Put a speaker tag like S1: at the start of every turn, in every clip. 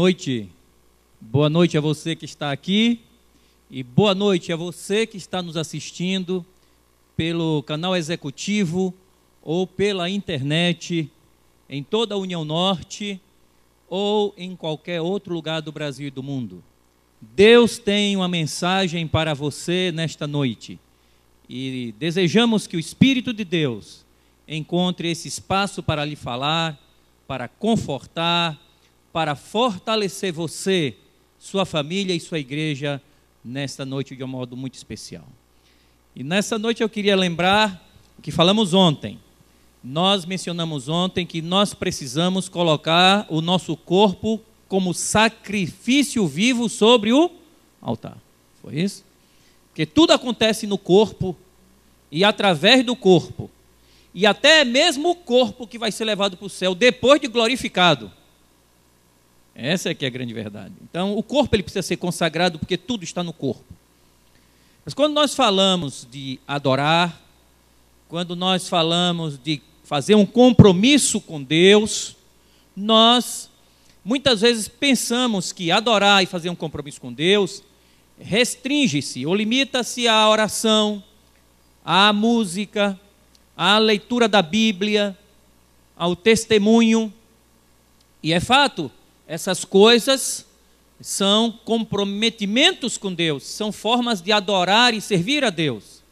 S1: noite. Boa noite a você que está aqui e boa noite a você que está nos assistindo pelo canal executivo ou pela internet em toda a União Norte ou em qualquer outro lugar do Brasil e do mundo. Deus tem uma mensagem para você nesta noite e desejamos que o Espírito de Deus encontre esse espaço para lhe falar, para confortar para fortalecer você, sua família e sua igreja nesta noite de um modo muito especial. E nessa noite eu queria lembrar o que falamos ontem. Nós mencionamos ontem que nós precisamos colocar o nosso corpo como sacrifício vivo sobre o altar. Foi isso? Porque tudo acontece no corpo e através do corpo. E até mesmo o corpo que vai ser levado para o céu depois de glorificado essa é que é a grande verdade. Então, o corpo ele precisa ser consagrado porque tudo está no corpo. Mas quando nós falamos de adorar, quando nós falamos de fazer um compromisso com Deus, nós muitas vezes pensamos que adorar e fazer um compromisso com Deus restringe-se ou limita-se à oração, à música, à leitura da Bíblia, ao testemunho. E é fato essas coisas são comprometimentos com Deus, são formas de adorar e servir a Deus.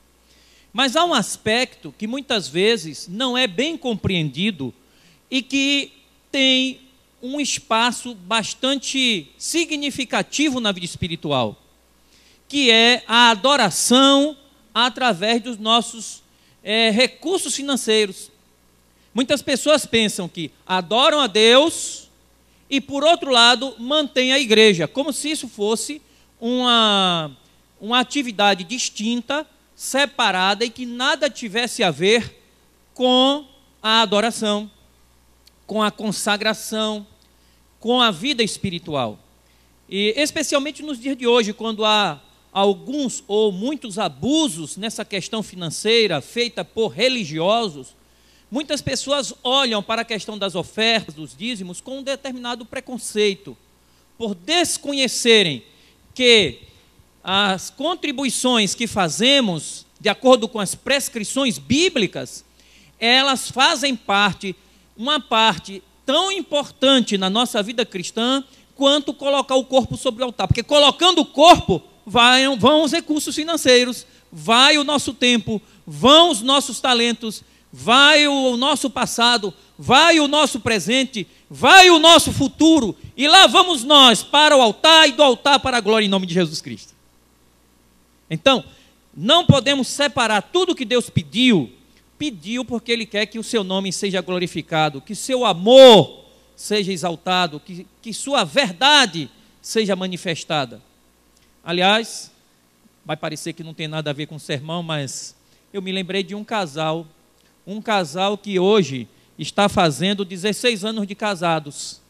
S1: Mas há um aspecto que muitas vezes não é bem compreendido e que tem um espaço bastante significativo na vida espiritual, que é a adoração através dos nossos é, recursos financeiros. Muitas pessoas pensam que adoram a Deus e, por outro lado, mantém a igreja, como se isso fosse uma, uma atividade distinta, separada e que nada tivesse a ver com a adoração, com a consagração, com a vida espiritual. E especialmente nos dias de hoje, quando há alguns ou muitos abusos nessa questão financeira feita por religiosos, Muitas pessoas olham para a questão das ofertas, dos dízimos, com um determinado preconceito, por desconhecerem que as contribuições que fazemos, de acordo com as prescrições bíblicas, elas fazem parte, uma parte tão importante na nossa vida cristã, quanto colocar o corpo sobre o altar. Porque colocando o corpo, vai, vão os recursos financeiros, vai o nosso tempo, vão os nossos talentos, vai o nosso passado, vai o nosso presente, vai o nosso futuro, e lá vamos nós para o altar e do altar para a glória em nome de Jesus Cristo. Então, não podemos separar tudo que Deus pediu, pediu porque Ele quer que o seu nome seja glorificado, que seu amor seja exaltado, que, que sua verdade seja manifestada. Aliás, vai parecer que não tem nada a ver com o sermão, mas eu me lembrei de um casal um casal que hoje está fazendo 16 anos de casados.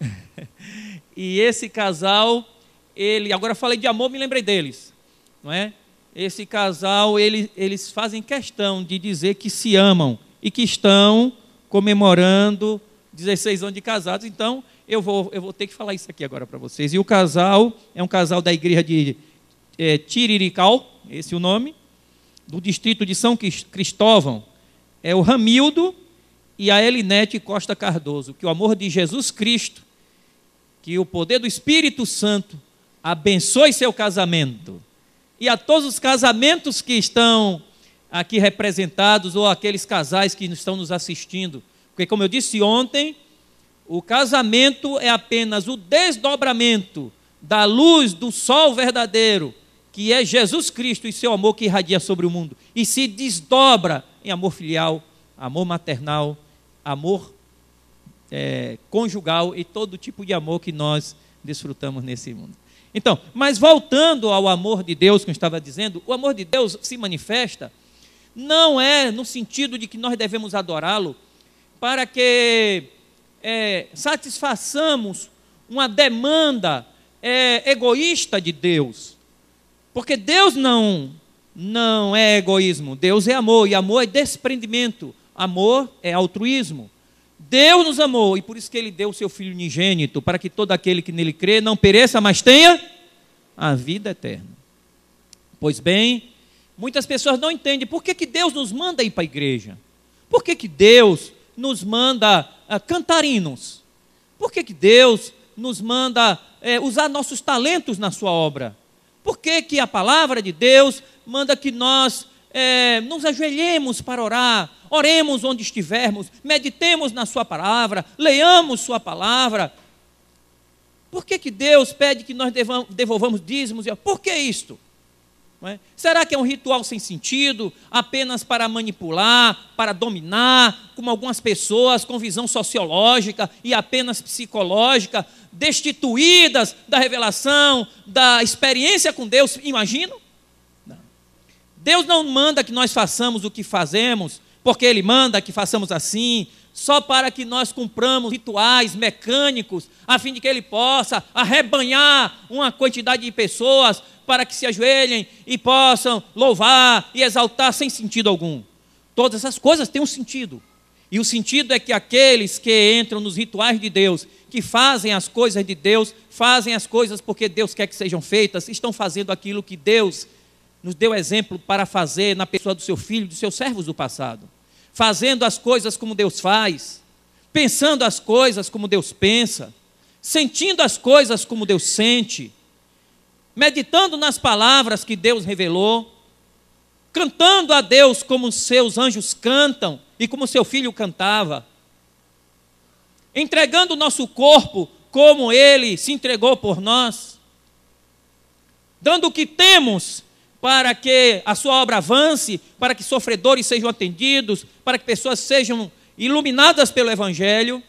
S1: e esse casal, ele, agora falei de amor, me lembrei deles, não é? Esse casal, ele, eles fazem questão de dizer que se amam e que estão comemorando 16 anos de casados. Então, eu vou, eu vou ter que falar isso aqui agora para vocês. E o casal é um casal da igreja de é, Tirirical, esse é o nome, do distrito de São Cristóvão é o Ramildo e a Elinete Costa Cardoso. Que o amor de Jesus Cristo, que o poder do Espírito Santo abençoe seu casamento. E a todos os casamentos que estão aqui representados ou aqueles casais que estão nos assistindo. Porque, como eu disse ontem, o casamento é apenas o desdobramento da luz do sol verdadeiro que é Jesus Cristo e seu amor que irradia sobre o mundo e se desdobra em amor filial, amor maternal, amor é, conjugal e todo tipo de amor que nós desfrutamos nesse mundo. Então, mas voltando ao amor de Deus que eu estava dizendo, o amor de Deus se manifesta não é no sentido de que nós devemos adorá-lo para que é, satisfaçamos uma demanda é, egoísta de Deus. Porque Deus não não é egoísmo, Deus é amor e amor é desprendimento, amor é altruísmo. Deus nos amou e por isso que ele deu o seu filho unigênito, para que todo aquele que nele crê não pereça, mas tenha a vida eterna. Pois bem, muitas pessoas não entendem por que, que Deus nos manda ir para a igreja. Por que, que Deus nos manda uh, cantar hinos? Por que, que Deus nos manda uh, usar nossos talentos na sua obra? Por que, que a palavra de Deus manda que nós é, nos ajoelhemos para orar, oremos onde estivermos, meditemos na Sua palavra, leamos Sua palavra? Por que, que Deus pede que nós devolvamos dízimos? Por que isto? É? Será que é um ritual sem sentido, apenas para manipular, para dominar, como algumas pessoas com visão sociológica e apenas psicológica destituídas da revelação, da experiência com Deus, imagino? Não. Deus não manda que nós façamos o que fazemos, porque Ele manda que façamos assim, só para que nós cumpramos rituais mecânicos, a fim de que Ele possa arrebanhar uma quantidade de pessoas para que se ajoelhem e possam louvar e exaltar sem sentido algum. Todas essas coisas têm um sentido. E o sentido é que aqueles que entram nos rituais de Deus que fazem as coisas de Deus, fazem as coisas porque Deus quer que sejam feitas, estão fazendo aquilo que Deus nos deu exemplo para fazer na pessoa do seu filho, dos seus servos do passado. Fazendo as coisas como Deus faz, pensando as coisas como Deus pensa, sentindo as coisas como Deus sente, meditando nas palavras que Deus revelou, cantando a Deus como seus anjos cantam e como seu filho cantava entregando o nosso corpo como ele se entregou por nós, dando o que temos para que a sua obra avance, para que sofredores sejam atendidos, para que pessoas sejam iluminadas pelo Evangelho,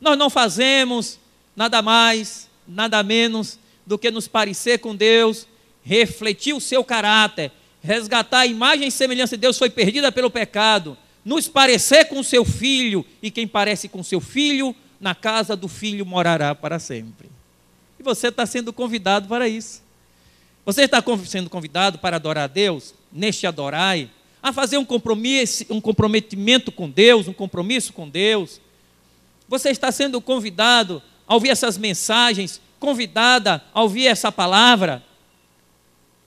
S1: nós não fazemos nada mais, nada menos do que nos parecer com Deus, refletir o seu caráter, resgatar a imagem e semelhança de Deus foi perdida pelo pecado, nos parecer com seu filho, e quem parece com seu filho, na casa do filho morará para sempre. E você está sendo convidado para isso. Você está sendo convidado para adorar a Deus, neste adorai, a fazer um compromisso, um comprometimento com Deus, um compromisso com Deus. Você está sendo convidado a ouvir essas mensagens, convidada a ouvir essa palavra.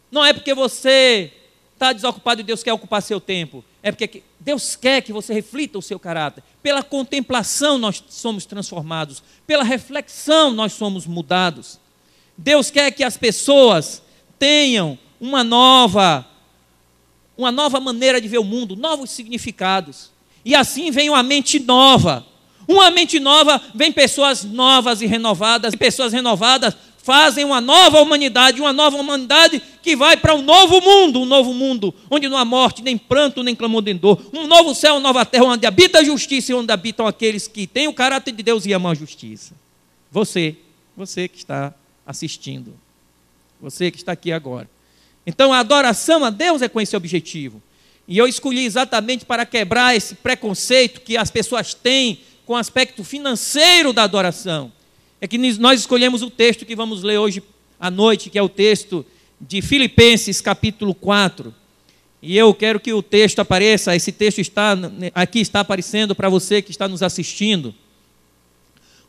S1: Não é porque você está desocupado e Deus quer ocupar seu tempo. É porque Deus quer que você reflita o seu caráter. Pela contemplação nós somos transformados, pela reflexão nós somos mudados. Deus quer que as pessoas tenham uma nova uma nova maneira de ver o mundo, novos significados. E assim vem uma mente nova. Uma mente nova vem pessoas novas e renovadas, e pessoas renovadas fazem uma nova humanidade, uma nova humanidade que vai para um novo mundo, um novo mundo, onde não há morte, nem pranto, nem clamor, nem dor. Um novo céu, uma nova terra, onde habita a justiça e onde habitam aqueles que têm o caráter de Deus e amam a justiça. Você, você que está assistindo, você que está aqui agora. Então a adoração a Deus é com esse objetivo. E eu escolhi exatamente para quebrar esse preconceito que as pessoas têm com o aspecto financeiro da adoração é que nós escolhemos o texto que vamos ler hoje à noite, que é o texto de Filipenses, capítulo 4. E eu quero que o texto apareça, esse texto está aqui está aparecendo para você que está nos assistindo.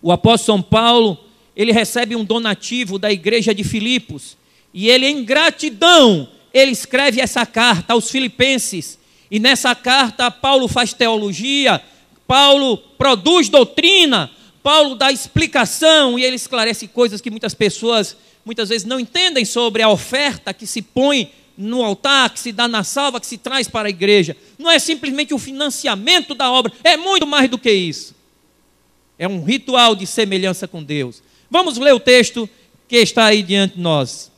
S1: O apóstolo São Paulo, ele recebe um donativo da igreja de Filipos, e ele em gratidão, ele escreve essa carta aos filipenses. E nessa carta Paulo faz teologia, Paulo produz doutrina, Paulo dá explicação e ele esclarece coisas que muitas pessoas muitas vezes não entendem sobre a oferta que se põe no altar, que se dá na salva, que se traz para a igreja. Não é simplesmente o financiamento da obra, é muito mais do que isso. É um ritual de semelhança com Deus. Vamos ler o texto que está aí diante de nós.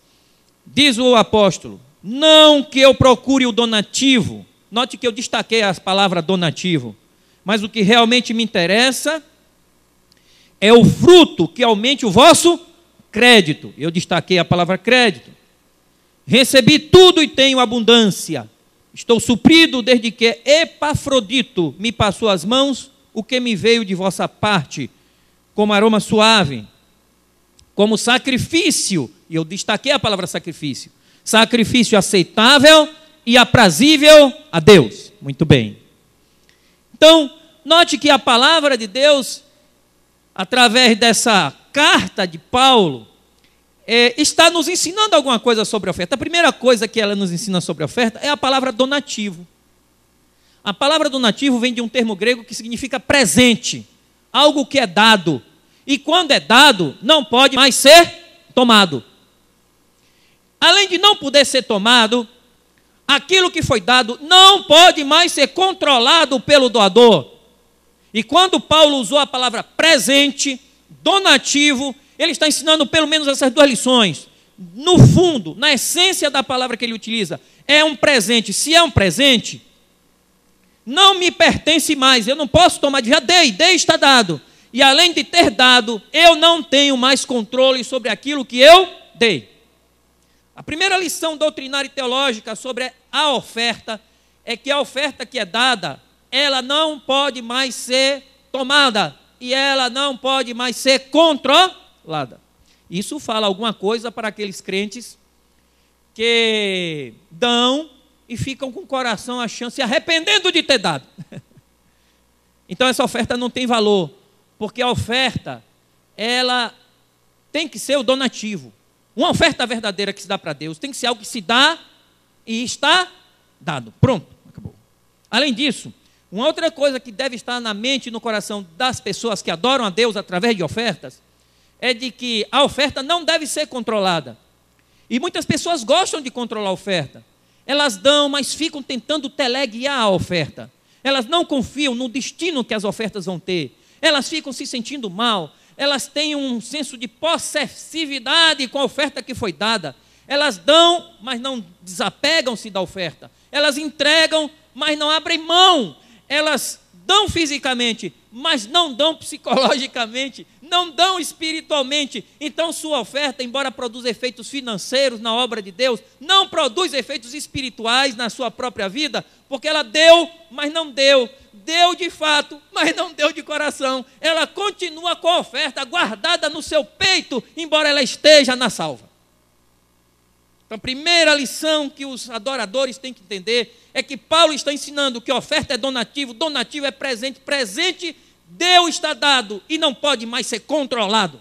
S1: Diz o apóstolo: Não que eu procure o donativo. Note que eu destaquei a palavra donativo. Mas o que realmente me interessa é o fruto que aumente o vosso crédito. Eu destaquei a palavra crédito. Recebi tudo e tenho abundância. Estou suprido desde que Epafrodito me passou as mãos o que me veio de vossa parte, como aroma suave, como sacrifício. E eu destaquei a palavra sacrifício. Sacrifício aceitável e aprazível a Deus. Muito bem. Então, note que a palavra de Deus através dessa carta de Paulo, é, está nos ensinando alguma coisa sobre a oferta. A primeira coisa que ela nos ensina sobre a oferta é a palavra donativo. A palavra donativo vem de um termo grego que significa presente, algo que é dado. E quando é dado, não pode mais ser tomado. Além de não poder ser tomado, aquilo que foi dado não pode mais ser controlado pelo doador. E quando Paulo usou a palavra presente, donativo, ele está ensinando pelo menos essas duas lições. No fundo, na essência da palavra que ele utiliza, é um presente. Se é um presente, não me pertence mais, eu não posso tomar, já dei, dei está dado. E além de ter dado, eu não tenho mais controle sobre aquilo que eu dei. A primeira lição doutrinária e teológica sobre a oferta é que a oferta que é dada ela não pode mais ser tomada e ela não pode mais ser controlada. Isso fala alguma coisa para aqueles crentes que dão e ficam com o coração a chance arrependendo de ter dado. então essa oferta não tem valor, porque a oferta ela tem que ser o donativo. Uma oferta verdadeira que se dá para Deus tem que ser algo que se dá e está dado. Pronto, acabou. Além disso, uma outra coisa que deve estar na mente e no coração das pessoas que adoram a Deus através de ofertas é de que a oferta não deve ser controlada. E muitas pessoas gostam de controlar a oferta. Elas dão, mas ficam tentando teleguiar a oferta. Elas não confiam no destino que as ofertas vão ter. Elas ficam se sentindo mal. Elas têm um senso de possessividade com a oferta que foi dada. Elas dão, mas não desapegam-se da oferta. Elas entregam, mas não abrem mão elas dão fisicamente, mas não dão psicologicamente, não dão espiritualmente. Então, sua oferta, embora produza efeitos financeiros na obra de Deus, não produz efeitos espirituais na sua própria vida, porque ela deu, mas não deu. Deu de fato, mas não deu de coração. Ela continua com a oferta guardada no seu peito, embora ela esteja na salva. Então, a primeira lição que os adoradores têm que entender é que Paulo está ensinando que oferta é donativo, donativo é presente, presente Deus está dado e não pode mais ser controlado.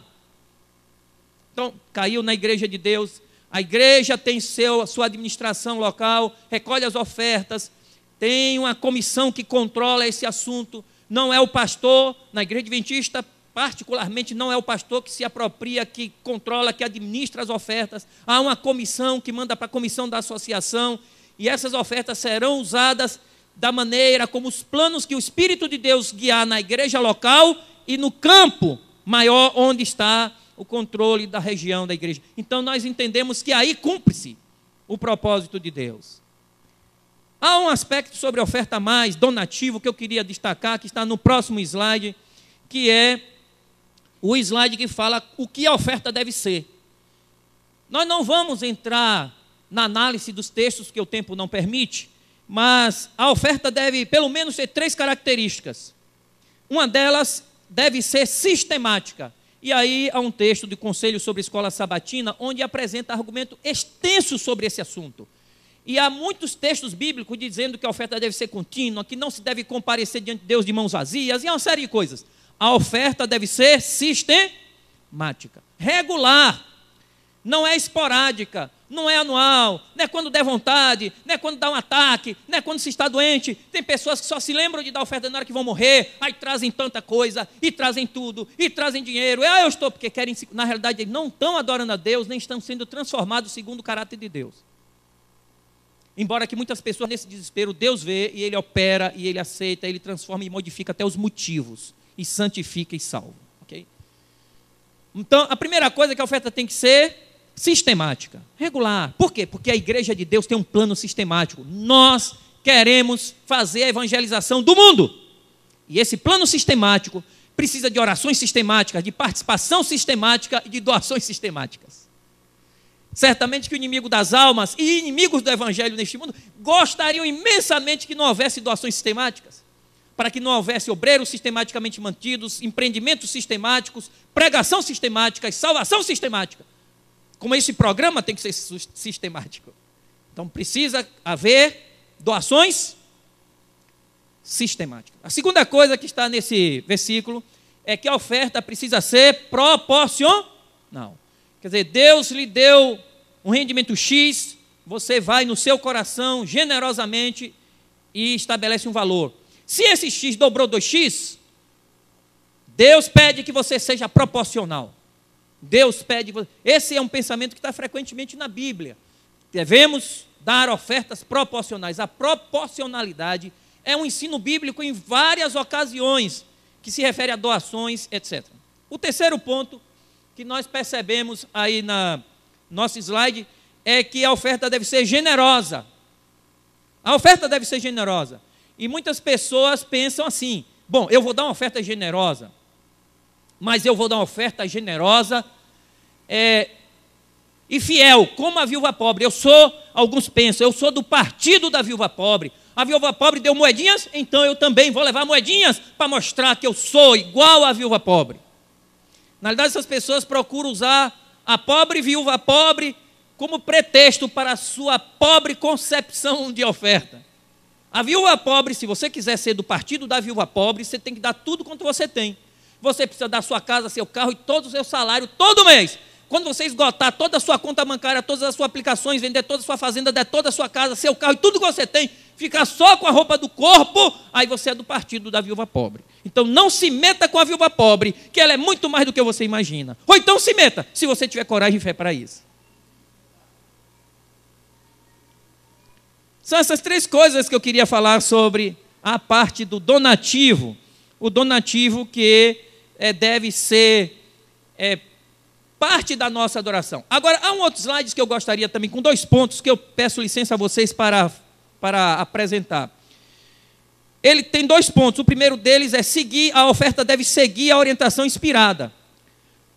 S1: Então, caiu na igreja de Deus, a igreja tem seu, sua administração local, recolhe as ofertas, tem uma comissão que controla esse assunto. Não é o pastor, na igreja adventista, particularmente, não é o pastor que se apropria, que controla, que administra as ofertas. Há uma comissão que manda para a comissão da associação e essas ofertas serão usadas da maneira como os planos que o Espírito de Deus guiar na igreja local e no campo maior onde está o controle da região da igreja. Então nós entendemos que aí cumpre-se o propósito de Deus. Há um aspecto sobre oferta mais donativo que eu queria destacar, que está no próximo slide, que é o slide que fala o que a oferta deve ser. Nós não vamos entrar na análise dos textos, que o tempo não permite, mas a oferta deve, pelo menos, ter três características. Uma delas deve ser sistemática. E aí há um texto de Conselho sobre Escola Sabatina, onde apresenta argumento extenso sobre esse assunto. E há muitos textos bíblicos dizendo que a oferta deve ser contínua, que não se deve comparecer diante de Deus de mãos vazias, e há uma série de coisas. A oferta deve ser sistemática, regular. Não é esporádica, não é anual, não é quando der vontade, não é quando dá um ataque, não é quando se está doente. Tem pessoas que só se lembram de dar oferta na hora que vão morrer, aí trazem tanta coisa, e trazem tudo, e trazem dinheiro. Ah, eu estou, porque querem, na realidade, não estão adorando a Deus, nem estão sendo transformados segundo o caráter de Deus. Embora que muitas pessoas nesse desespero, Deus vê e ele opera e ele aceita, ele transforma e modifica até os motivos e santifica e salva. Okay? Então, a primeira coisa que a oferta tem que ser sistemática, regular. Por quê? Porque a igreja de Deus tem um plano sistemático. Nós queremos fazer a evangelização do mundo. E esse plano sistemático precisa de orações sistemáticas, de participação sistemática e de doações sistemáticas. Certamente que o inimigo das almas e inimigos do evangelho neste mundo gostariam imensamente que não houvesse doações sistemáticas para que não houvesse obreiros sistematicamente mantidos, empreendimentos sistemáticos, pregação sistemática e salvação sistemática. Como esse programa tem que ser sistemático. Então precisa haver doações sistemáticas. A segunda coisa que está nesse versículo é que a oferta precisa ser proporcional. Quer dizer, Deus lhe deu um rendimento X, você vai no seu coração generosamente e estabelece um valor. Se esse x dobrou 2x, Deus pede que você seja proporcional. Deus pede. Esse é um pensamento que está frequentemente na Bíblia. Devemos dar ofertas proporcionais. A proporcionalidade é um ensino bíblico em várias ocasiões que se refere a doações, etc. O terceiro ponto que nós percebemos aí na nosso slide é que a oferta deve ser generosa. A oferta deve ser generosa. E muitas pessoas pensam assim: bom, eu vou dar uma oferta generosa, mas eu vou dar uma oferta generosa é, e fiel, como a viúva pobre. Eu sou, alguns pensam, eu sou do partido da viúva pobre. A viúva pobre deu moedinhas, então eu também vou levar moedinhas para mostrar que eu sou igual à viúva pobre. Na verdade, essas pessoas procuram usar a pobre viúva pobre como pretexto para a sua pobre concepção de oferta. A viúva pobre, se você quiser ser do partido da viúva pobre, você tem que dar tudo quanto você tem. Você precisa dar sua casa, seu carro e todo o seu salário todo mês. Quando você esgotar toda a sua conta bancária, todas as suas aplicações, vender toda a sua fazenda, der toda a sua casa, seu carro e tudo que você tem, ficar só com a roupa do corpo, aí você é do partido da viúva pobre. Então não se meta com a viúva pobre, que ela é muito mais do que você imagina. Ou então se meta, se você tiver coragem e fé para isso. São essas três coisas que eu queria falar sobre a parte do donativo. O donativo que é, deve ser é, parte da nossa adoração. Agora, há um outro slide que eu gostaria também, com dois pontos que eu peço licença a vocês para, para apresentar. Ele tem dois pontos. O primeiro deles é seguir, a oferta deve seguir a orientação inspirada.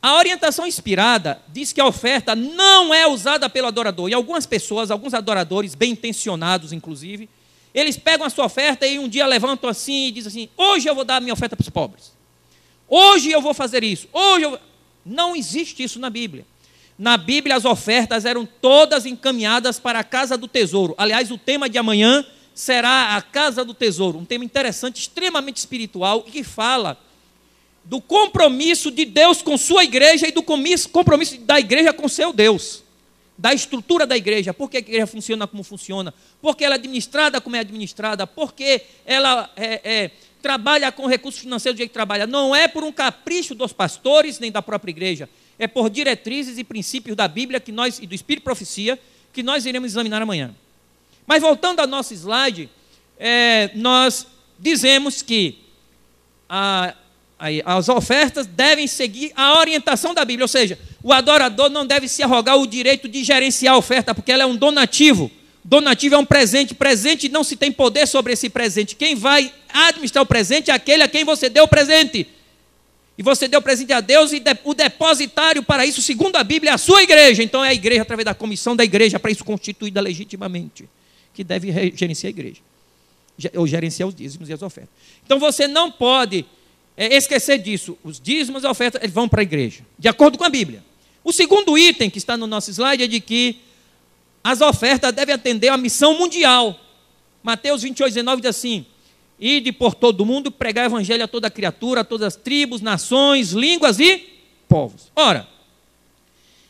S1: A orientação inspirada diz que a oferta não é usada pelo adorador. E algumas pessoas, alguns adoradores, bem intencionados inclusive, eles pegam a sua oferta e um dia levantam assim e dizem assim: hoje eu vou dar a minha oferta para os pobres. Hoje eu vou fazer isso. Hoje eu... Não existe isso na Bíblia. Na Bíblia, as ofertas eram todas encaminhadas para a casa do tesouro. Aliás, o tema de amanhã será a casa do tesouro, um tema interessante, extremamente espiritual e que fala do compromisso de Deus com sua igreja e do compromisso da igreja com seu Deus, da estrutura da igreja, porque a igreja funciona como funciona, porque ela é administrada como é administrada, porque ela é, é, trabalha com recursos financeiros do jeito que trabalha. Não é por um capricho dos pastores nem da própria igreja, é por diretrizes e princípios da Bíblia que nós e do Espírito Profecia que nós iremos examinar amanhã. Mas voltando ao nosso slide, é, nós dizemos que a as ofertas devem seguir a orientação da Bíblia, ou seja, o adorador não deve se arrogar o direito de gerenciar a oferta, porque ela é um donativo. Donativo é um presente, presente não se tem poder sobre esse presente. Quem vai administrar o presente é aquele a quem você deu o presente. E você deu o presente a Deus e o depositário para isso, segundo a Bíblia, é a sua igreja. Então é a igreja, através da comissão da igreja, para isso constituída legitimamente, que deve gerenciar a igreja. Ou gerenciar os dízimos e as ofertas. Então você não pode é, esquecer disso. Os dízimos e ofertas eles vão para a igreja, de acordo com a Bíblia. O segundo item que está no nosso slide é de que as ofertas devem atender à missão mundial. Mateus 28, 19 diz assim: Ide por todo o mundo pregar o evangelho a toda criatura, a todas as tribos, nações, línguas e povos. Ora,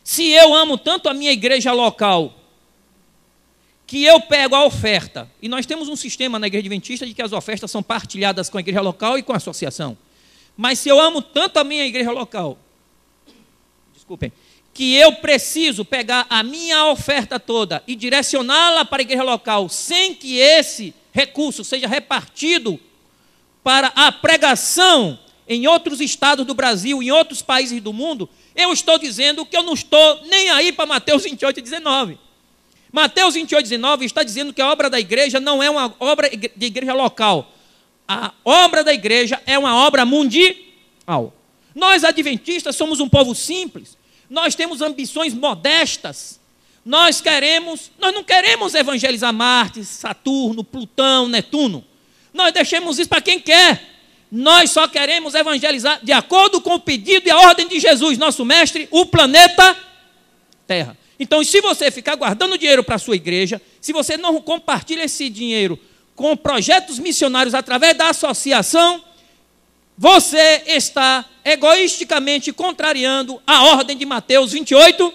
S1: se eu amo tanto a minha igreja local, que eu pego a oferta, e nós temos um sistema na igreja adventista de que as ofertas são partilhadas com a igreja local e com a associação. Mas se eu amo tanto a minha igreja local, desculpem, que eu preciso pegar a minha oferta toda e direcioná-la para a igreja local, sem que esse recurso seja repartido para a pregação em outros estados do Brasil, em outros países do mundo, eu estou dizendo que eu não estou nem aí para Mateus 28 19. Mateus 28, 19 está dizendo que a obra da igreja não é uma obra de igreja local, a obra da igreja é uma obra mundial. Nós adventistas somos um povo simples, nós temos ambições modestas. Nós queremos, nós não queremos evangelizar Marte, Saturno, Plutão, Netuno. Nós deixamos isso para quem quer. Nós só queremos evangelizar de acordo com o pedido e a ordem de Jesus, nosso mestre, o planeta Terra. Então, se você ficar guardando dinheiro para a sua igreja, se você não compartilha esse dinheiro com projetos missionários através da associação, você está egoisticamente contrariando a ordem de Mateus 28,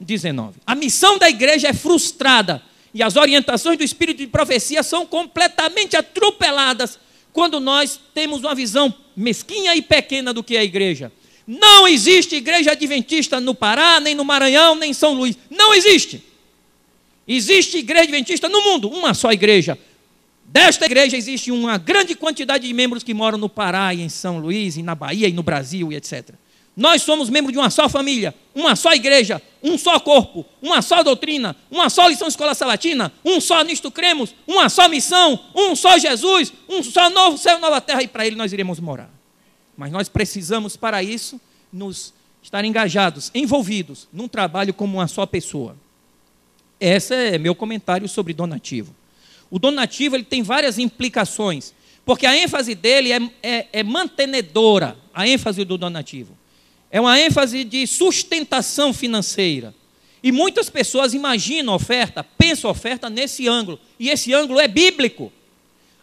S1: 19. A missão da igreja é frustrada e as orientações do espírito de profecia são completamente atropeladas quando nós temos uma visão mesquinha e pequena do que é a igreja. Não existe igreja adventista no Pará, nem no Maranhão, nem em São Luís. Não existe. Existe igreja adventista no mundo, uma só igreja, Desta igreja existe uma grande quantidade de membros que moram no Pará e em São Luís, e na Bahia e no Brasil e etc. Nós somos membros de uma só família, uma só igreja, um só corpo, uma só doutrina, uma só lição escola salatina, um só nisto cremos, uma só missão, um só Jesus, um só novo céu, nova terra e para ele nós iremos morar. Mas nós precisamos para isso nos estar engajados, envolvidos num trabalho como uma só pessoa. Esse é meu comentário sobre donativo. O donativo ele tem várias implicações, porque a ênfase dele é, é, é mantenedora, a ênfase do donativo. É uma ênfase de sustentação financeira. E muitas pessoas imaginam oferta, pensam oferta nesse ângulo. E esse ângulo é bíblico.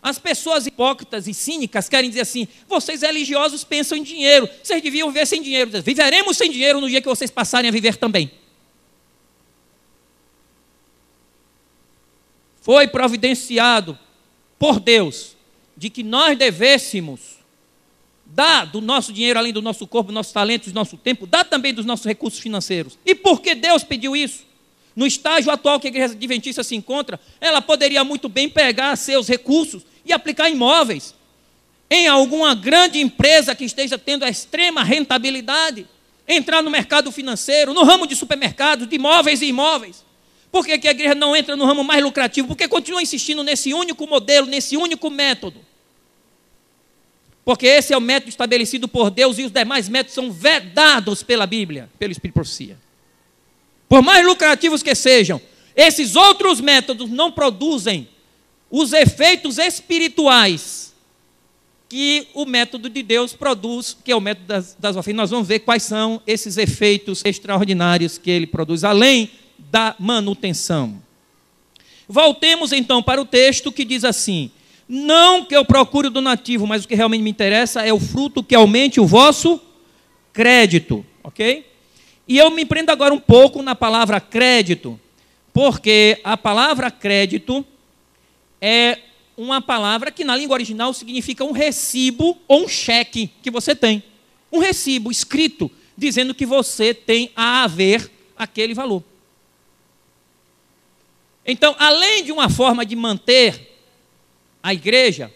S1: As pessoas hipócritas e cínicas querem dizer assim: vocês religiosos pensam em dinheiro, vocês deviam viver sem dinheiro. Viveremos sem dinheiro no dia que vocês passarem a viver também. foi providenciado por Deus de que nós devêssemos dar do nosso dinheiro, além do nosso corpo, dos nossos talentos, do nosso tempo, dar também dos nossos recursos financeiros. E por que Deus pediu isso? No estágio atual que a igreja adventista se encontra, ela poderia muito bem pegar seus recursos e aplicar em imóveis, em alguma grande empresa que esteja tendo a extrema rentabilidade, entrar no mercado financeiro, no ramo de supermercados, de imóveis e imóveis. Por que, que a igreja não entra no ramo mais lucrativo? Porque continua insistindo nesse único modelo, nesse único método. Porque esse é o método estabelecido por Deus e os demais métodos são vedados pela Bíblia, pelo Espírito de Profecia. Por mais lucrativos que sejam, esses outros métodos não produzem os efeitos espirituais que o método de Deus produz, que é o método das, das Nós vamos ver quais são esses efeitos extraordinários que ele produz, além da manutenção. Voltemos então para o texto que diz assim: Não que eu procure o donativo, mas o que realmente me interessa é o fruto que aumente o vosso crédito, ok? E eu me prendo agora um pouco na palavra crédito, porque a palavra crédito é uma palavra que na língua original significa um recibo ou um cheque que você tem. Um recibo escrito dizendo que você tem a haver aquele valor. Então, além de uma forma de manter a igreja,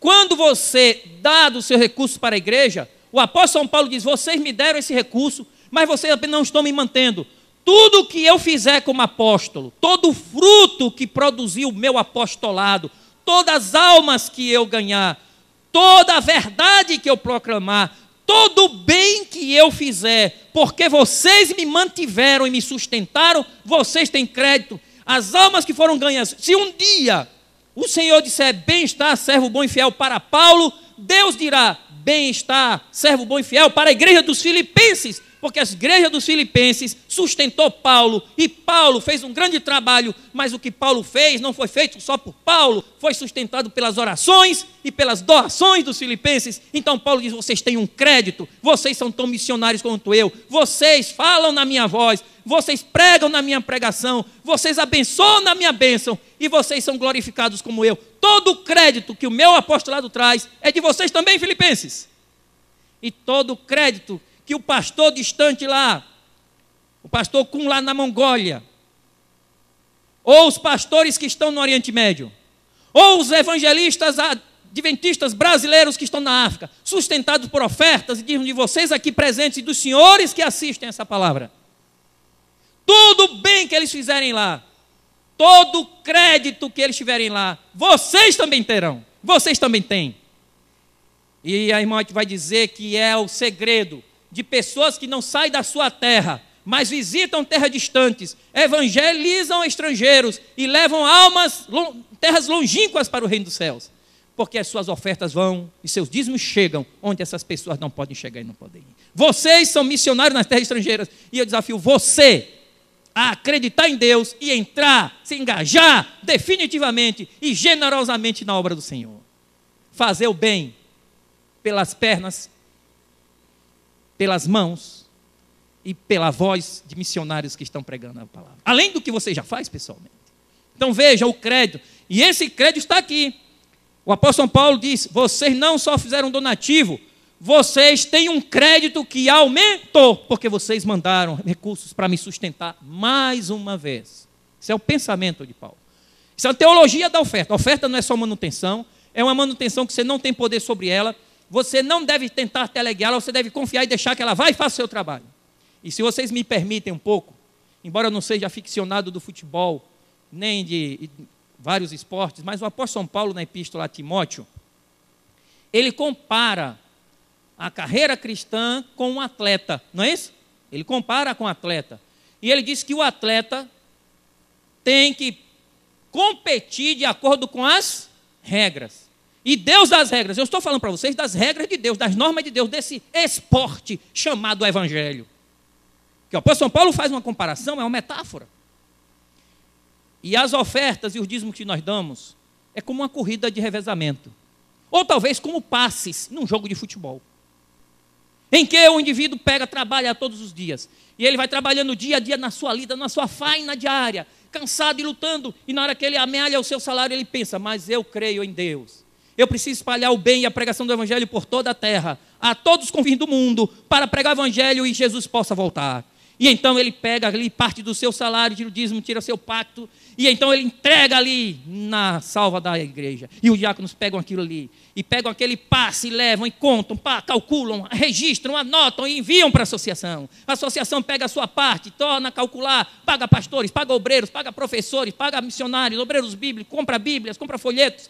S1: quando você dá do seu recurso para a igreja, o apóstolo São Paulo diz: Vocês me deram esse recurso, mas vocês não estão me mantendo. Tudo que eu fizer como apóstolo, todo o fruto que produziu o meu apostolado, todas as almas que eu ganhar, toda a verdade que eu proclamar, todo o bem que eu fizer, porque vocês me mantiveram e me sustentaram, vocês têm crédito as almas que foram ganhas, se um dia o Senhor disser bem-estar, servo bom e fiel para Paulo, Deus dirá bem-estar, servo bom e fiel para a igreja dos Filipenses porque as igrejas dos filipenses sustentou Paulo e Paulo fez um grande trabalho, mas o que Paulo fez não foi feito só por Paulo, foi sustentado pelas orações e pelas doações dos filipenses. Então Paulo diz: "Vocês têm um crédito, vocês são tão missionários quanto eu, vocês falam na minha voz, vocês pregam na minha pregação, vocês abençoam na minha bênção e vocês são glorificados como eu. Todo o crédito que o meu apostolado traz é de vocês também, filipenses. E todo o crédito que o pastor distante lá, o pastor Kun lá na Mongólia, ou os pastores que estão no Oriente Médio, ou os evangelistas adventistas brasileiros que estão na África, sustentados por ofertas e de vocês aqui presentes e dos senhores que assistem essa palavra. Tudo bem que eles fizerem lá, todo crédito que eles tiverem lá, vocês também terão, vocês também têm. E a irmã vai dizer que é o segredo de pessoas que não saem da sua terra, mas visitam terras distantes, evangelizam estrangeiros e levam almas, terras longínquas para o reino dos céus. Porque as suas ofertas vão e seus dízimos chegam onde essas pessoas não podem chegar e não podem ir. Vocês são missionários nas terras estrangeiras. E eu desafio você a acreditar em Deus e entrar, se engajar definitivamente e generosamente na obra do Senhor. Fazer o bem pelas pernas pelas mãos e pela voz de missionários que estão pregando a palavra. Além do que você já faz pessoalmente. Então veja o crédito. E esse crédito está aqui. O apóstolo Paulo diz: vocês não só fizeram donativo, vocês têm um crédito que aumentou, porque vocês mandaram recursos para me sustentar mais uma vez. Isso é o pensamento de Paulo. Isso é a teologia da oferta. A oferta não é só manutenção, é uma manutenção que você não tem poder sobre ela, você não deve tentar teleguiá-la, você deve confiar e deixar que ela vá e faça o seu trabalho. E se vocês me permitem um pouco, embora eu não seja aficionado do futebol, nem de vários esportes, mas o apóstolo São Paulo, na epístola a Timóteo, ele compara a carreira cristã com um atleta, não é isso? Ele compara com o atleta. E ele diz que o atleta tem que competir de acordo com as regras. E Deus das regras, eu estou falando para vocês das regras de Deus, das normas de Deus, desse esporte chamado Evangelho. Que o apóstolo São Paulo faz uma comparação, é uma metáfora. E as ofertas e os dízimos que nós damos é como uma corrida de revezamento. Ou talvez como passes num jogo de futebol. Em que o indivíduo pega, trabalha todos os dias. E ele vai trabalhando dia a dia na sua lida, na sua faina diária, cansado e lutando. E na hora que ele amealha o seu salário, ele pensa: Mas eu creio em Deus eu preciso espalhar o bem e a pregação do Evangelho por toda a terra, a todos os confins do mundo, para pregar o Evangelho e Jesus possa voltar. E então ele pega ali parte do seu salário, tira o dízimo, tira o seu pacto, e então ele entrega ali na salva da igreja. E os diáconos pegam aquilo ali, e pegam aquele passe, e levam, e contam, pá, calculam, registram, anotam e enviam para a associação. A associação pega a sua parte, torna a calcular, paga pastores, paga obreiros, paga professores, paga missionários, obreiros bíblicos, compra bíblias, compra folhetos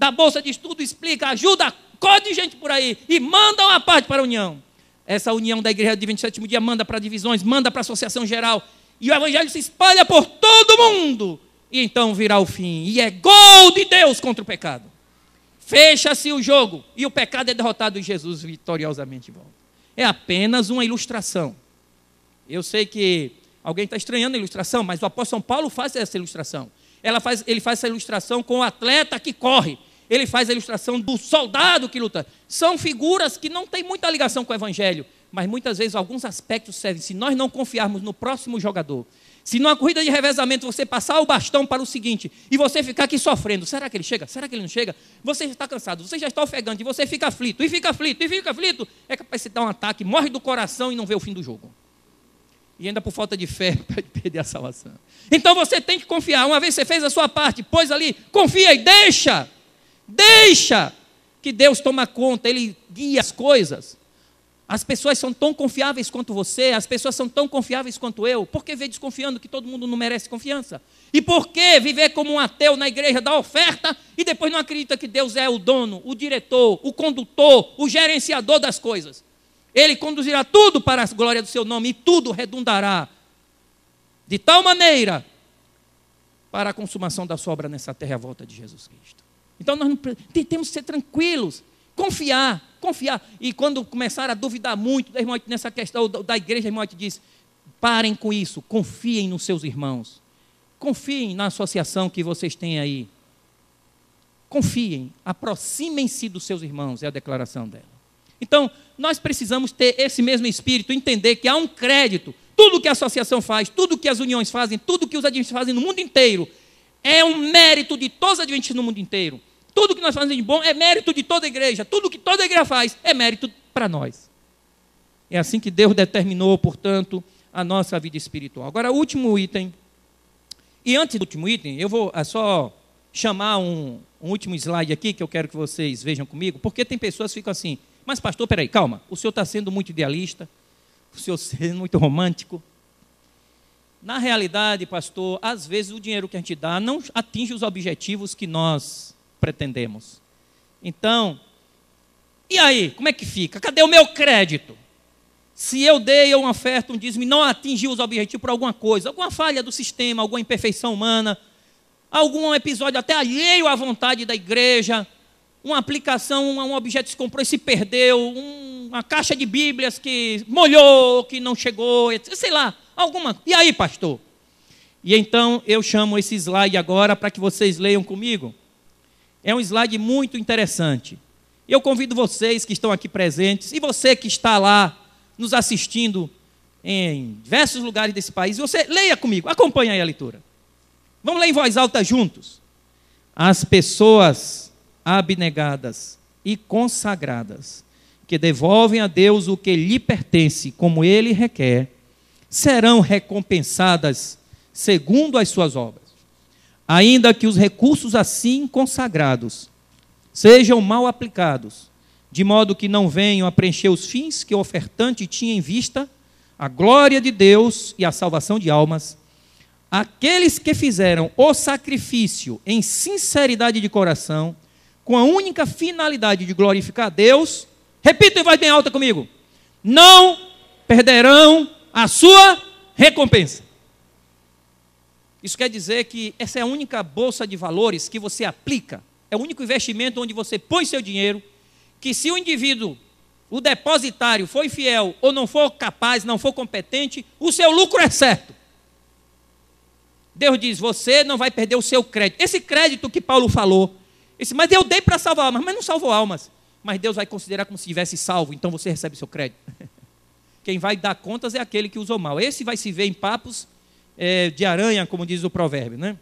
S1: da bolsa de estudo, explica, ajuda a gente por aí e manda uma parte para a união. Essa união da igreja de 27 dia manda para divisões, manda para a associação geral. E o evangelho se espalha por todo mundo. E então virá o fim. E é gol de Deus contra o pecado. Fecha-se o jogo. E o pecado é derrotado e Jesus vitoriosamente volta. É apenas uma ilustração. Eu sei que alguém está estranhando a ilustração, mas o apóstolo São Paulo faz essa ilustração. Faz, ele faz essa ilustração com o atleta que corre ele faz a ilustração do soldado que luta. São figuras que não têm muita ligação com o evangelho, mas muitas vezes alguns aspectos servem. Se nós não confiarmos no próximo jogador, se numa corrida de revezamento você passar o bastão para o seguinte e você ficar aqui sofrendo, será que ele chega? Será que ele não chega? Você já está cansado, você já está ofegante, você fica aflito, e fica aflito, e fica aflito, é capaz de dar um ataque, morre do coração e não vê o fim do jogo. E ainda por falta de fé, pode perder a salvação. Então você tem que confiar. Uma vez você fez a sua parte, pôs ali, confia e deixa. Deixa que Deus toma conta, Ele guia as coisas. As pessoas são tão confiáveis quanto você, as pessoas são tão confiáveis quanto eu. Por que viver desconfiando que todo mundo não merece confiança? E por que viver como um ateu na igreja da oferta e depois não acredita que Deus é o dono, o diretor, o condutor, o gerenciador das coisas? Ele conduzirá tudo para a glória do seu nome e tudo redundará de tal maneira para a consumação da sua obra nessa terra à volta de Jesus Cristo. Então nós não, temos que ser tranquilos, confiar, confiar. E quando começaram a duvidar muito, nessa questão da igreja, irmão te diz: parem com isso, confiem nos seus irmãos. Confiem na associação que vocês têm aí. Confiem, aproximem-se dos seus irmãos, é a declaração dela. Então, nós precisamos ter esse mesmo espírito, entender que há um crédito. Tudo que a associação faz, tudo que as uniões fazem, tudo que os adventistas fazem no mundo inteiro, é um mérito de todos os adventistas no mundo inteiro. Tudo que nós fazemos de bom é mérito de toda a igreja. Tudo que toda a igreja faz é mérito para nós. É assim que Deus determinou, portanto, a nossa vida espiritual. Agora, último item. E antes do último item, eu vou é só chamar um, um último slide aqui que eu quero que vocês vejam comigo, porque tem pessoas que ficam assim, mas pastor, peraí, calma, o senhor está sendo muito idealista, o senhor está sendo muito romântico. Na realidade, pastor, às vezes o dinheiro que a gente dá não atinge os objetivos que nós pretendemos. Então, e aí, como é que fica? Cadê o meu crédito? Se eu dei uma oferta, um dízimo e não atingiu os objetivos por alguma coisa, alguma falha do sistema, alguma imperfeição humana, algum episódio até alheio à vontade da igreja, uma aplicação, um objeto que se comprou e se perdeu, um, uma caixa de Bíblias que molhou, que não chegou, sei lá, alguma. E aí, pastor? E então eu chamo esse slide agora para que vocês leiam comigo. É um slide muito interessante. Eu convido vocês que estão aqui presentes e você que está lá nos assistindo em diversos lugares desse país, você leia comigo, acompanhe aí a leitura. Vamos ler em voz alta juntos. As pessoas abnegadas e consagradas que devolvem a Deus o que lhe pertence, como ele requer, serão recompensadas segundo as suas obras ainda que os recursos assim consagrados sejam mal aplicados, de modo que não venham a preencher os fins que o ofertante tinha em vista, a glória de Deus e a salvação de almas, aqueles que fizeram o sacrifício em sinceridade de coração, com a única finalidade de glorificar a Deus, repito e vai bem alta comigo, não perderão a sua recompensa. Isso quer dizer que essa é a única bolsa de valores que você aplica, é o único investimento onde você põe seu dinheiro, que se o indivíduo, o depositário, foi fiel ou não for capaz, não for competente, o seu lucro é certo. Deus diz: você não vai perder o seu crédito. Esse crédito que Paulo falou, esse, mas eu dei para salvar almas, mas não salvou almas. Mas Deus vai considerar como se tivesse salvo, então você recebe seu crédito. Quem vai dar contas é aquele que usou mal. Esse vai se ver em papos é, de aranha, como diz o provérbio. Né?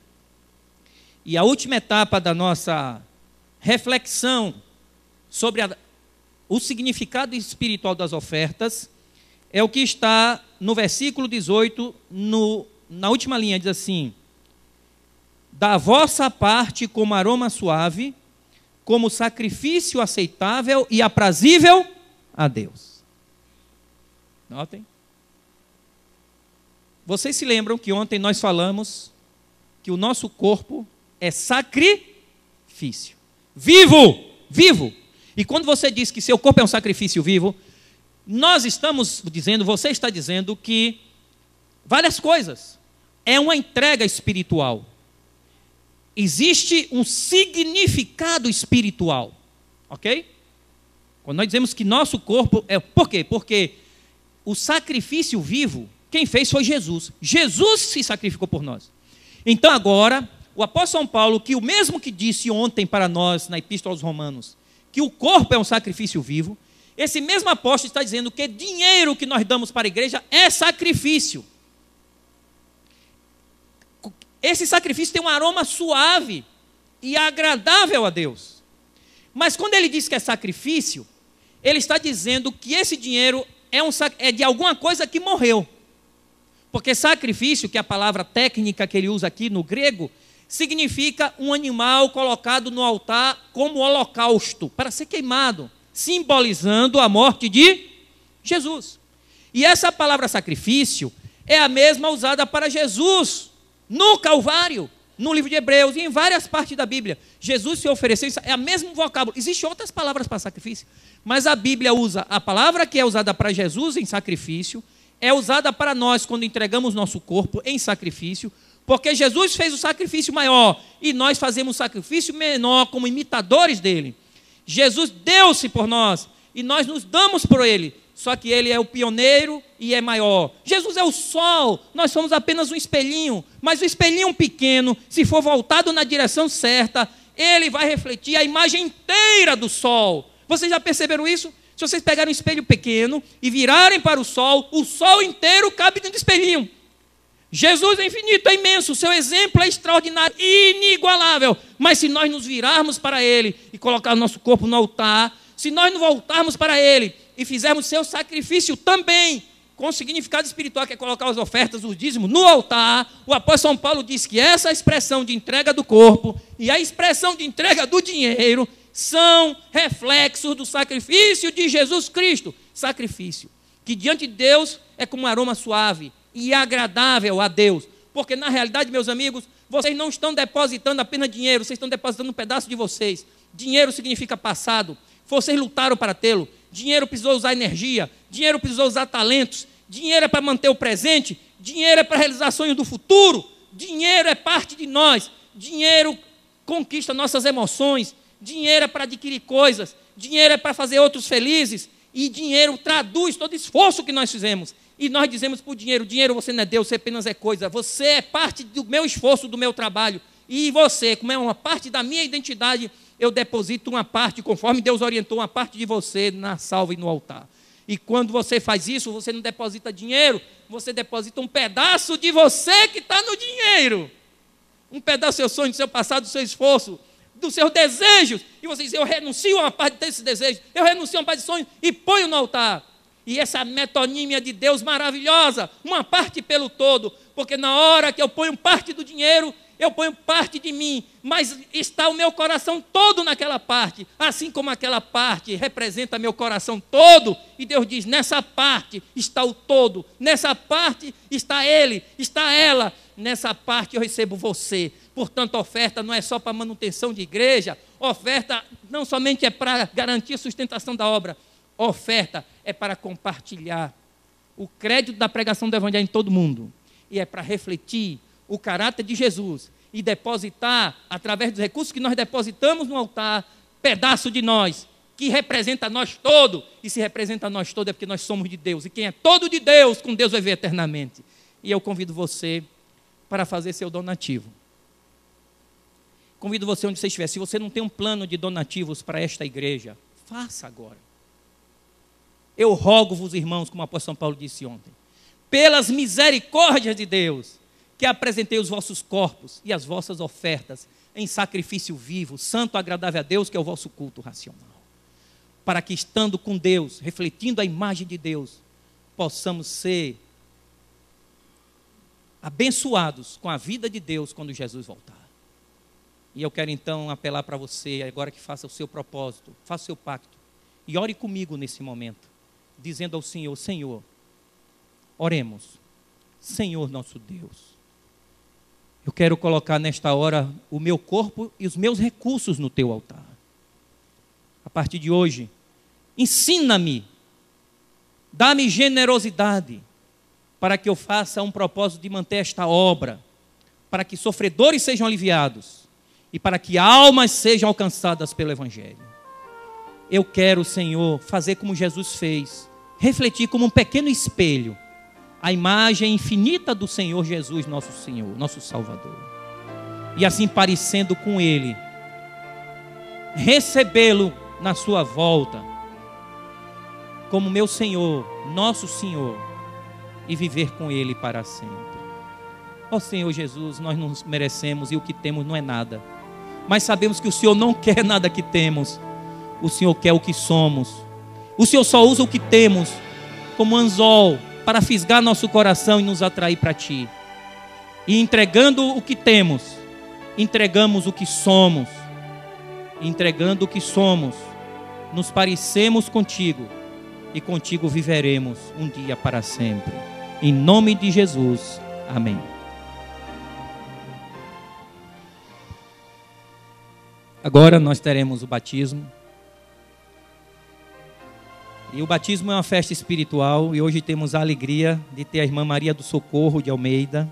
S1: E a última etapa da nossa reflexão sobre a, o significado espiritual das ofertas é o que está no versículo 18, no, na última linha, diz assim: Da vossa parte, como aroma suave, como sacrifício aceitável e aprazível a Deus. Notem. Vocês se lembram que ontem nós falamos que o nosso corpo é sacrifício. Vivo! Vivo! E quando você diz que seu corpo é um sacrifício vivo, nós estamos dizendo, você está dizendo que várias coisas. É uma entrega espiritual. Existe um significado espiritual. Ok? Quando nós dizemos que nosso corpo é. Por quê? Porque o sacrifício vivo quem fez foi Jesus. Jesus se sacrificou por nós. Então agora, o apóstolo São Paulo, que o mesmo que disse ontem para nós na Epístola aos Romanos, que o corpo é um sacrifício vivo, esse mesmo apóstolo está dizendo que dinheiro que nós damos para a igreja é sacrifício. Esse sacrifício tem um aroma suave e agradável a Deus. Mas quando ele diz que é sacrifício, ele está dizendo que esse dinheiro é, um, é de alguma coisa que morreu. Porque sacrifício, que é a palavra técnica que ele usa aqui no grego, significa um animal colocado no altar como holocausto, para ser queimado, simbolizando a morte de Jesus. E essa palavra sacrifício é a mesma usada para Jesus no Calvário, no livro de Hebreus e em várias partes da Bíblia. Jesus se ofereceu, é o mesmo vocábulo. Existem outras palavras para sacrifício, mas a Bíblia usa a palavra que é usada para Jesus em sacrifício é usada para nós quando entregamos nosso corpo em sacrifício, porque Jesus fez o sacrifício maior e nós fazemos o sacrifício menor como imitadores dele. Jesus deu-se por nós e nós nos damos por ele, só que ele é o pioneiro e é maior. Jesus é o sol, nós somos apenas um espelhinho, mas o espelhinho pequeno, se for voltado na direção certa, ele vai refletir a imagem inteira do sol. Vocês já perceberam isso? Se vocês pegarem um espelho pequeno e virarem para o sol, o sol inteiro cabe dentro do espelhinho. Jesus é infinito, é imenso, seu exemplo é extraordinário, inigualável. Mas se nós nos virarmos para Ele e colocar o nosso corpo no altar, se nós não voltarmos para Ele e fizermos seu sacrifício também, com significado espiritual, que é colocar as ofertas, o dízimo no altar, o apóstolo São Paulo diz que essa é expressão de entrega do corpo e a expressão de entrega do dinheiro são reflexos do sacrifício de Jesus Cristo. Sacrifício que diante de Deus é como um aroma suave e agradável a Deus. Porque na realidade, meus amigos, vocês não estão depositando apenas dinheiro, vocês estão depositando um pedaço de vocês. Dinheiro significa passado. Vocês lutaram para tê-lo. Dinheiro precisou usar energia, dinheiro precisou usar talentos, dinheiro é para manter o presente, dinheiro é para realizar sonhos do futuro, dinheiro é parte de nós, dinheiro conquista nossas emoções, dinheiro é para adquirir coisas, dinheiro é para fazer outros felizes, e dinheiro traduz todo esforço que nós fizemos. E nós dizemos para o dinheiro: dinheiro você não é Deus, você apenas é coisa. Você é parte do meu esforço, do meu trabalho. E você, como é uma parte da minha identidade, eu deposito uma parte, conforme Deus orientou, uma parte de você na salva e no altar. E quando você faz isso, você não deposita dinheiro, você deposita um pedaço de você que está no dinheiro. Um pedaço do seu sonho, do seu passado, do seu esforço dos seus desejos, e você diz, eu renuncio a uma parte desses desejos, eu renuncio a uma parte de sonhos e ponho no altar. E essa metonímia de Deus maravilhosa, uma parte pelo todo, porque na hora que eu ponho parte do dinheiro, eu ponho parte de mim, mas está o meu coração todo naquela parte, assim como aquela parte representa meu coração todo, e Deus diz: nessa parte está o todo, nessa parte está Ele, está ela, nessa parte eu recebo você, Portanto, oferta não é só para manutenção de igreja, oferta não somente é para garantir a sustentação da obra, oferta é para compartilhar o crédito da pregação do Evangelho em todo mundo. E é para refletir o caráter de Jesus e depositar, através dos recursos que nós depositamos no altar, pedaço de nós, que representa nós todo. E se representa nós todo é porque nós somos de Deus. E quem é todo de Deus, com Deus vai viver eternamente. E eu convido você para fazer seu donativo. Convido você onde você estiver. Se você não tem um plano de donativos para esta igreja, faça agora. Eu rogo-vos, irmãos, como o apóstolo São Paulo disse ontem, pelas misericórdias de Deus, que apresentei os vossos corpos e as vossas ofertas em sacrifício vivo, santo, agradável a Deus, que é o vosso culto racional. Para que, estando com Deus, refletindo a imagem de Deus, possamos ser abençoados com a vida de Deus quando Jesus voltar. E eu quero então apelar para você, agora que faça o seu propósito, faça o seu pacto. E ore comigo nesse momento, dizendo ao Senhor: Senhor, oremos. Senhor nosso Deus, eu quero colocar nesta hora o meu corpo e os meus recursos no teu altar. A partir de hoje, ensina-me, dá-me generosidade, para que eu faça um propósito de manter esta obra, para que sofredores sejam aliviados e para que almas sejam alcançadas pelo Evangelho. Eu quero, Senhor, fazer como Jesus fez, refletir como um pequeno espelho a imagem infinita do Senhor Jesus, nosso Senhor, nosso Salvador. E assim parecendo com Ele, recebê-lo na sua volta, como meu Senhor, nosso Senhor, e viver com Ele para sempre. Ó oh, Senhor Jesus, nós não merecemos e o que temos não é nada mas sabemos que o Senhor não quer nada que temos. O Senhor quer o que somos. O Senhor só usa o que temos como anzol para fisgar nosso coração e nos atrair para Ti. E entregando o que temos, entregamos o que somos. Entregando o que somos, nos parecemos contigo e contigo viveremos um dia para sempre. Em nome de Jesus. Amém. Agora nós teremos o batismo. E o batismo é uma festa espiritual e hoje temos a alegria de ter a irmã Maria do Socorro de Almeida.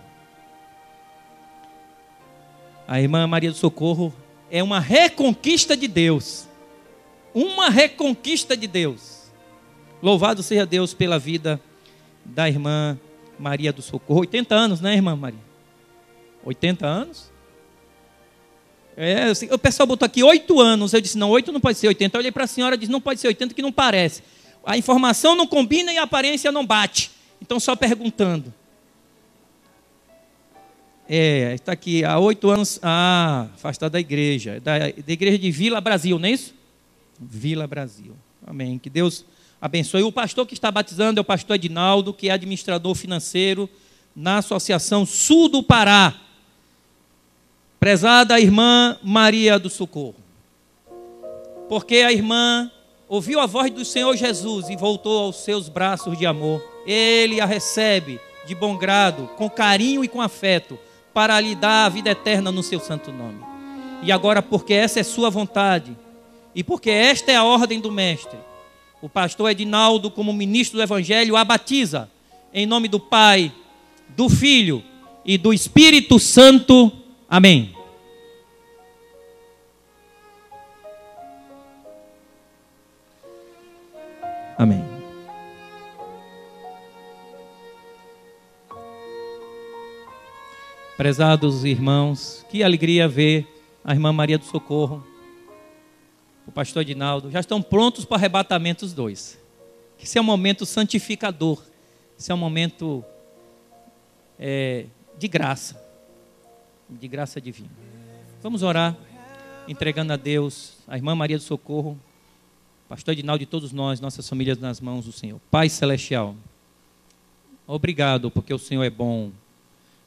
S1: A irmã Maria do Socorro é uma reconquista de Deus. Uma reconquista de Deus. Louvado seja Deus pela vida da irmã Maria do Socorro. 80 anos, né, irmã Maria? 80 anos? É, eu, assim, o pessoal botou aqui oito anos. Eu disse, não, oito não pode ser 80. Eu olhei para a senhora e disse, não pode ser 80, que não parece. A informação não combina e a aparência não bate. Então, só perguntando. É, está aqui há oito anos, ah, afastado da igreja, da, da igreja de Vila Brasil, não é isso? Vila Brasil. Amém. Que Deus abençoe. O pastor que está batizando é o pastor Edinaldo, que é administrador financeiro na Associação Sul do Pará. Prezada irmã Maria do Socorro, porque a irmã ouviu a voz do Senhor Jesus e voltou aos seus braços de amor. Ele a recebe de bom grado, com carinho e com afeto, para lhe dar a vida eterna no seu santo nome. E agora, porque essa é sua vontade, e porque esta é a ordem do Mestre, o pastor Edinaldo, como ministro do Evangelho, a batiza em nome do Pai, do Filho e do Espírito Santo. Amém. Amém. Prezados irmãos, que alegria ver a irmã Maria do Socorro, o pastor Edinaldo, já estão prontos para arrebatamento os dois. Esse é um momento santificador, esse é um momento é, de graça, de graça divina. Vamos orar, entregando a Deus a irmã Maria do Socorro, pastor Edinaldo e todos nós, nossas famílias nas mãos do Senhor. Pai Celestial, obrigado porque o Senhor é bom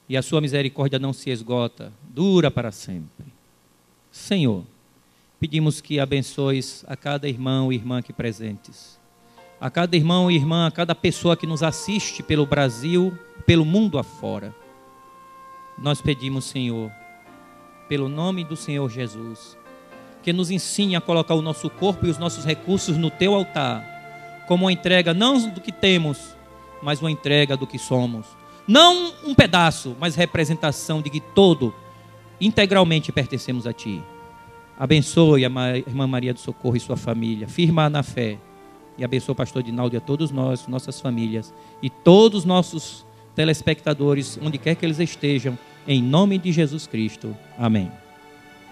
S1: e a sua misericórdia não se esgota, dura para sempre. Senhor, pedimos que abençoes a cada irmão e irmã aqui presentes, a cada irmão e irmã, a cada pessoa que nos assiste pelo Brasil, pelo mundo afora. Nós pedimos, Senhor, pelo nome do Senhor Jesus, que nos ensine a colocar o nosso corpo e os nossos recursos no teu altar, como uma entrega não do que temos, mas uma entrega do que somos. Não um pedaço, mas representação de que todo, integralmente pertencemos a ti. Abençoe a irmã Maria do Socorro e sua família, firma na fé. E abençoe o pastor Dinaldo e a todos nós, nossas famílias e todos os nossos telespectadores, onde quer que eles estejam, em nome de Jesus Cristo. Amém.